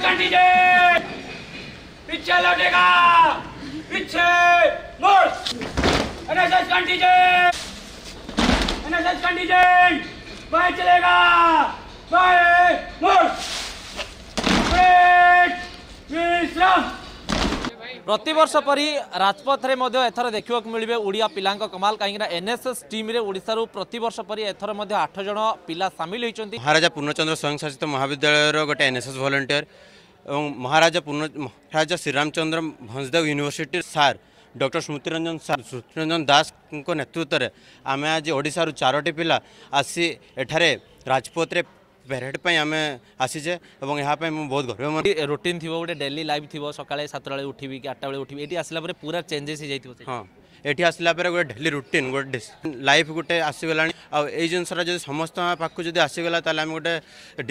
candidate पीछे लौटेगा पीछे मोड़ एनएसएस कंडीडेट एनएसएस कंडीडेट बाएं चलेगा बाएं मोड़ ब्रेक विश्राम ପ୍ରତିବର୍ଷ ପରି ରାଜପଥରେ ମଧ୍ୟ ଏଥର ଦେଖିବାକୁ ମିଳିବେ ଓଡ଼ିଆ ପିଲାଙ୍କ କମାଲ କାହିଁକିନା ଏନ୍ଏସ୍ଏସ୍ ଟିମ୍ରେ ଓଡ଼ିଶାରୁ ପ୍ରତିବର୍ଷ ପରି ଏଥର ମଧ୍ୟ ଆଠ ଜଣ ପିଲା ସାମିଲ ହୋଇଛନ୍ତି ମହାରାଜା ପୂର୍ଣ୍ଣଚନ୍ଦ୍ର ସ୍ୱୟଂଶାସିତ ମହାବିଦ୍ୟାଳୟର ଗୋଟେ ଏନ୍ଏସ୍ଏସ୍ ଭଲଣ୍ଟିୟର ଏବଂ ମହାରାଜା ପୂର୍ଣ୍ଣ ମହାରାଜା ଶ୍ରୀରାମଚନ୍ଦ୍ର ଭଂସଦେବ ୟୁନିଭର୍ସିଟିର ସାର୍ ডক্টর স্মৃতিরঞ্জন স্মৃতিরঞ্জন দাস নেতৃত্বের আমি আজ ওড়শার চারোটি পিলা আসি এখানে রাজপথে ପ୍ୟାରେଡ଼୍ ପାଇଁ ଆମେ ଆସିଛେ ଏବଂ ଏହା ପାଇଁ ମୁଁ ବହୁତ ଗର୍ବ ରୁଟିନ୍ ଥିବ ଗୋଟେ ଡେଲି ଲାଇଫ୍ ଥିବ ସକାଳେ ସାତଟା ବେଳେ ଉଠିବି କି ଆଠଟା ବେଳେ ଉଠିବି ଏଠି ଆସିଲା ପରେ ପୁରା ଚେଞ୍ଜେସ୍ ହେଇଯାଇଥିବ ହଁ ଏଠି ଆସିଲା ପରେ ଗୋଟେ ଡେଲି ରୁଟିନ୍ ଗୋଟେ ଲାଇଫ୍ ଗୋଟେ ଆସିଗଲାଣି ଆଉ ଏଇ ଜିନିଷଟା ଯଦି ସମସ୍ତଙ୍କ ପାଖକୁ ଯଦି ଆସିଗଲା ତାହେଲେ ଆମେ ଗୋଟେ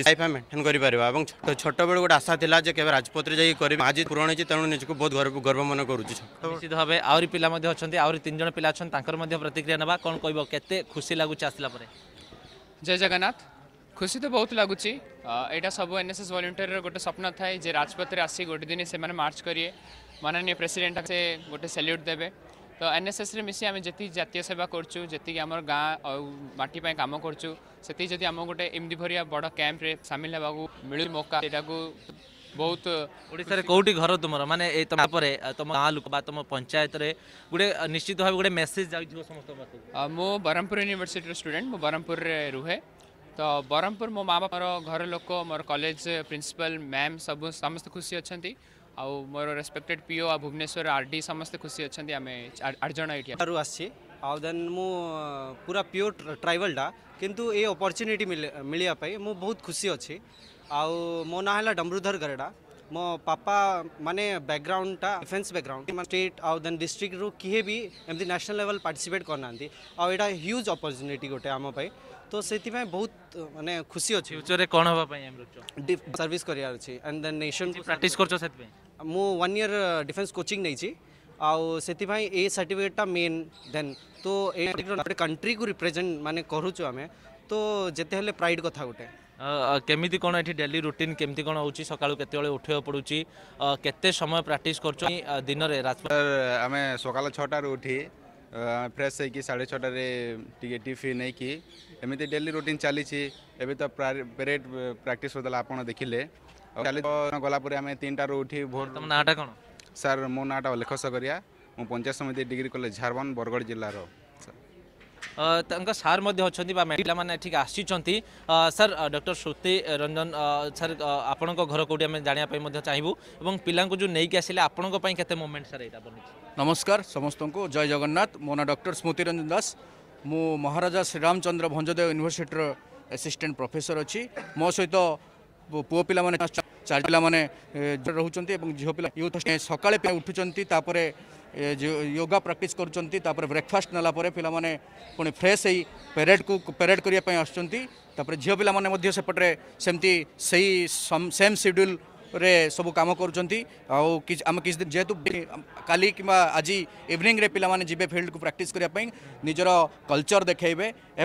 ଲାଇଫ୍ ଆମେ ମେଣ୍ଟେନ୍ କରିପାରିବା ଏବଂ ଛୋଟବେଳୁ ଗୋଟେ ଆଶା ଥିଲା ଯେ କେବେ ରାଜପଥରେ ଯାଇ କରିବି ଆଜି ପୂରଣ ହେଇଛି ତେଣୁ ନିଜକୁ ବହୁତ ଗର୍ବ ଗର୍ବ ମନେ କରୁଛି ନିଶ୍ଚିତ ଭାବେ ଆହୁରି ପିଲା ମଧ୍ୟ ଅଛନ୍ତି ଆହୁରି ତିନି ଜଣ ପିଲା ଅଛନ୍ତି ତାଙ୍କର ମଧ୍ୟ ପ୍ରତିକ୍ରିୟା ନେବା କ'ଣ କହିବ କେତେ ଖୁସି ଲାଗୁଛି ଆସିଲା ପରେ ଜୟ ଜଗନ୍ନାଥ খুশি তো বহুত লাগুচি এটা সবু এনএসএস ভলেন্টিয়ারর গোটে স্বপ্ন থাকে যে রাজপথে আসি গোটে দিন সে মার্চ করিয়ে মাননীয় প্রেসিডেন্ট সে গোটে স্যালুট দেবে তো এনএসএসরে মিশি আমি যেত জাতীয় সেবা করছু যেত আমার গাঁ মাটি পাই কাম করছু সেটি যদি আমার গোটে এমতি ভরিয়া বড় ক্যাম্পরে সামিল হওয়া মিলু মৌকা এটা ବହୁତ ଓଡ଼ିଶାରେ କେଉଁଠି ଘର ତୁମର ମାନେ ଏ ତମ ପରେ ତମ ଗାଁ ଲୋକ ବା ତମ ପଞ୍ଚାୟତରେ ଗୋଟେ ନିଶ୍ଚିତ ଭାବେ ଗୋଟେ ମେସେଜ୍ ଯାଉଥିବ ସମସ୍ତଙ୍କ ପାଖକୁ ମୁଁ ବ୍ରହ୍ମପୁର ୟୁନିଭର୍ସିଟିର ଷ୍ଟୁଡେଣ୍ଟ ମୁଁ ବ୍ରହ୍ମପୁରରେ ରୁହେ ତ ବ୍ରହ୍ମପୁର ମୋ ମା ବାପା ମୋର ଘର ଲୋକ ମୋର କଲେଜ ପ୍ରିନ୍ସିପାଲ୍ ମ୍ୟାମ୍ ସବୁ ସମସ୍ତେ ଖୁସି ଅଛନ୍ତି ଆଉ ମୋର ରେସ୍ପେକ୍ଟେଡ୍ ପିଓ ଆଉ ଭୁବନେଶ୍ୱର ଆର୍ ଡି ସମସ୍ତେ ଖୁସି ଅଛନ୍ତି ଆମେ ଆଠ ଜଣ ଏଇଠି ଆରୁ ଆସିଛି ଆଉ ଦେନ୍ ମୁଁ ପୁରା ପିଓର ଟ୍ରାଇବାଲ୍ଟା କିନ୍ତୁ ଏ ଅପରଚ୍ୟୁନିଟି ମିଳିବା ପାଇଁ ମୁଁ ବହୁତ ଖୁସି ଅଛି ଆଉ ମୋ ନାଁ ହେଲା ଡମ୍ବରୁଧର ଗରେଡ଼ା ମୋ ପାପା ମାନେ ବ୍ୟାକଗ୍ରାଉଣ୍ଡଟା ଡିଫେନ୍ସ ବ୍ୟାକଗ୍ରାଉଣ୍ଡ ଷ୍ଟେଟ୍ ଆଉ ଦେନ୍ ଡିଷ୍ଟ୍ରିକ୍ଟରୁ କିଏ ବି ଏମିତି ନ୍ୟାସନାଲ୍ ଲେଭଲ୍ ପାର୍ଟିସିପେଟ୍ କରିନାହାନ୍ତି ଆଉ ଏଇଟା ହ୍ୟୁଜ୍ ଅପରଚ୍ୟୁନିଟି ଗୋଟେ ଆମ ପାଇଁ তো সেইপাই বহুত মানে খুশি অছি ফ্যুচরে কোন হবা পাই এম রুচো সার্ভিস করিয়ার অছি এন্ড দেন নেশন প্র্যাকটিস করছো সেতপাই মু 1 ইয়ার ডিফেন্স কোচিং নেইছি ଆଉ ସେଥିପାଇଁ ଏ ସାର୍ଟିଫିକେଟ୍ଟା ମେନ୍ ଦେନ୍ ତ ଏ ଗୋଟେ କଣ୍ଟ୍ରିକୁ ରିପ୍ରେଜେଣ୍ଟ ମାନେ କରୁଛୁ ଆମେ ତ ଯେତେ ହେଲେ ପ୍ରାଇଡ଼୍ କଥା ଗୋଟେ କେମିତି କ'ଣ ଏଠି ଡେଲି ରୁଟିନ୍ କେମିତି କ'ଣ ହେଉଛି ସକାଳୁ କେତେବେଳେ ଉଠିବାକୁ ପଡ଼ୁଛି କେତେ ସମୟ ପ୍ରାକ୍ଟିସ୍ କରୁଛୁ ଦିନରେ ଆମେ ସକାଳ ଛଅଟାରୁ ଉଠି ଫ୍ରେଶ୍ ହେଇକି ସାଢ଼େ ଛଅଟାରେ ଟିକେ ଟିଫିନ୍ ନେଇକି ଏମିତି ଡେଲି ରୁଟିନ୍ ଚାଲିଛି ଏବେ ତ ପେରେଡ୍ ପ୍ରାକ୍ଟିସ୍ ହେଉଥିଲା ଆପଣ ଦେଖିଲେ ଆଉ କାଲି ଗଲା ପରେ ଆମେ ତିନିଟାରୁ ଉଠି ଭୋର ତମ ନାଁଟା କ'ଣ ସାର୍ ମୋ ନାଁଟା ଅଲେଖ ସଗରିଆ ମୁଁ ପଞ୍ଚାୟତ ସମିତି ଡିଗ୍ରୀ କଲେଜ ଝାରବନ୍ଦ ବରଗଡ଼ ଜିଲ୍ଲାର ତାଙ୍କ ସାର୍ ମଧ୍ୟ ଅଛନ୍ତି ବା ପିଲାମାନେ ଏଠିକି ଆସିଛନ୍ତି sir doctor Shruti Ranjan sir ଆପଣଙ୍କ ଘର କେଉଁଠି ଆମେ ଜାଣିବା ପାଇଁ ମଧ୍ୟ ଚାହିଁବୁ ଏବଂ ପିଲାଙ୍କୁ ଯେଉଁ ନେଇକି ଆସିଲେ ଆପଣଙ୍କ ପାଇଁ କେତେ ମୁଭମେଣ୍ଟ ସାର୍ ଏଇଟା ବନିଛି ନମସ୍କାର ସମସ୍ତଙ୍କୁ ଜୟ ଜଗନ୍ନାଥ ମୋ ନାଁ ଡକ୍ଟର ସ୍ମୃତି ରଞ୍ଜନ ଦାସ ମୁଁ ମହାରାଜା ଶ୍ରୀରାମଚନ୍ଦ୍ର ଭଞ୍ଜଦେବ ୟୁନିଭର୍ସିଟିର ଆସିଷ୍ଟାଣ୍ଟ ପ୍ରଫେସର ଅଛି ମୋ ସହିତ ପୁଅ ପିଲାମାନେ ଚାରି ପିଲାମାନେ ରହୁଛନ୍ତି ଏବଂ ଝିଅ ପିଲା ୟୁଥ୍ ସକାଳେ ଉଠୁଛନ୍ତି ତାପରେ योगा प्राक्ट कर ब्रेकफास्ट नाला पाने पुणी फ्रेश ही पेरेड को पेरेड करने आसपुर झील पिलापटे सेमती से ही सेम सेड्यूल रे सब कम कर जेहेतु काली कि आज इवनिंग रे पाने जी फिल्ड को प्राक्ट करने निजर कलचर देखे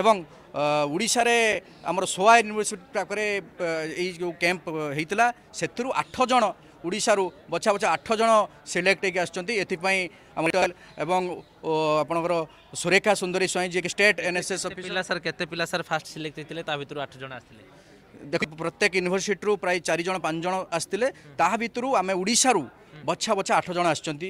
एवं ओडा आम सोआ ୟୁନିଭର୍ସିଟି ପାଖରେ ଏଇ ଯେଉଁ କ୍ୟାମ୍ପ ହେଇଥିଲା ସେଥିରୁ ଓଡ଼ିଶାରୁ ବଛା ବଛା ଆଠ ଜଣ ସିଲେକ୍ଟ ହୋଇକି ଆସିଛନ୍ତି ଏଥିପାଇଁ ଆମ ଏବଂ ଆପଣଙ୍କର ସୁରେଖା ସୁନ୍ଦରୀ ସ୍ୱାଇଁ ଯିଏକି ଷ୍ଟେଟ୍ ଏନ୍ଏସ୍ଏସ୍ ପିଲା ସାର୍ କେତେ ପିଲା ସାର୍ ଫାଷ୍ଟ ସିଲେକ୍ଟ ହୋଇଥିଲେ ତା ଭିତରୁ ଆଠ ଜଣ ଆସିଥିଲେ ଦେଖ ପ୍ରତ୍ୟେକ ୟୁନିଭର୍ସିଟିରୁ ପ୍ରାୟ ଚାରିଜଣ ପାଞ୍ଚ ଜଣ ଆସିଥିଲେ ତାହା ଭିତରୁ ଆମେ ଓଡ଼ିଶାରୁ ବଛା ବଛା ଆଠ ଜଣ ଆସିଛନ୍ତି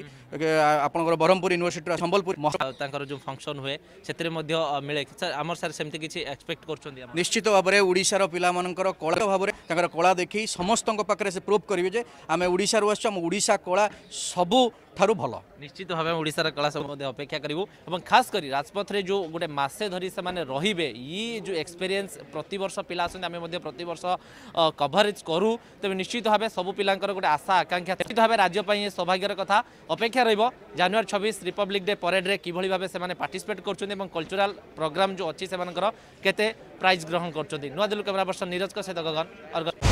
ଆପଣଙ୍କର ବ୍ରହ୍ମପୁର ୟୁନିଭର୍ସିଟିର ସମ୍ବଲପୁର ତାଙ୍କର ଯେଉଁ ଫଙ୍କସନ୍ ହୁଏ ସେଥିରେ ମଧ୍ୟ ମିଳେ ସାର୍ ଆମର ସାର୍ ସେମିତି କିଛି ଏକ୍ସପେକ୍ଟ କରୁଛନ୍ତି ନିଶ୍ଚିତ ଭାବରେ ଓଡ଼ିଶାର ପିଲାମାନଙ୍କର କଳା ଭାବରେ ତାଙ୍କର କଳା ଦେଖି ସମସ୍ତଙ୍କ ପାଖରେ ସେ ପ୍ରୁଭ୍ କରିବେ ଯେ ଆମେ ଓଡ଼ିଶାରୁ ଆସିଛୁ ଆମ ଓଡ଼ିଶା କଳା ସବୁ ସବୁଠାରୁ ଭଲ ନିଶ୍ଚିତ ଭାବେ ଆମେ ଓଡ଼ିଶାର କଳା ସବୁ ମଧ୍ୟ ଅପେକ୍ଷା କରିବୁ ଏବଂ ଖାସ୍ କରି ରାଜପଥରେ ଯେଉଁ ଗୋଟେ ମାସେ ଧରି ସେମାନେ ରହିବେ ଇ ଯେଉଁ ଏକ୍ସପେରିଏନ୍ସ ପ୍ରତିବର୍ଷ ପିଲା ଆସନ୍ତି ଆମେ ମଧ୍ୟ ପ୍ରତିବର୍ଷ କଭରେଜ୍ କରୁ ତେବେ ନିଶ୍ଚିତ ଭାବେ ସବୁ ପିଲାଙ୍କର ଗୋଟେ ଆଶା ଆକାଂକ୍ଷା ନିଶ୍ଚିତ ଭାବେ ରାଜ୍ୟ ପାଇଁ ଏ ସୌଭାଗ୍ୟର କଥା ଅପେକ୍ଷା ରହିବ ଜାନୁଆରୀ ଛବିଶ ରିପବ୍ଲିକ୍ ଡେ ପରେଡ଼ରେ କିଭଳି ଭାବେ ସେମାନେ ପାର୍ଟିସିପେଟ୍ କରୁଛନ୍ତି ଏବଂ କଲଚରାଲ୍ ପ୍ରୋଗ୍ରାମ୍ ଯେଉଁ ଅଛି ସେମାନଙ୍କର କେତେ ପ୍ରାଇଜ୍ ଗ୍ରହଣ କରୁଛନ୍ତି ନୂଆଦିଲ୍ଲୀ କ୍ୟାମେରା ପର୍ସନ୍ ନିରଜଙ୍କ ସହିତ ଗଗନ ଅର୍ଗ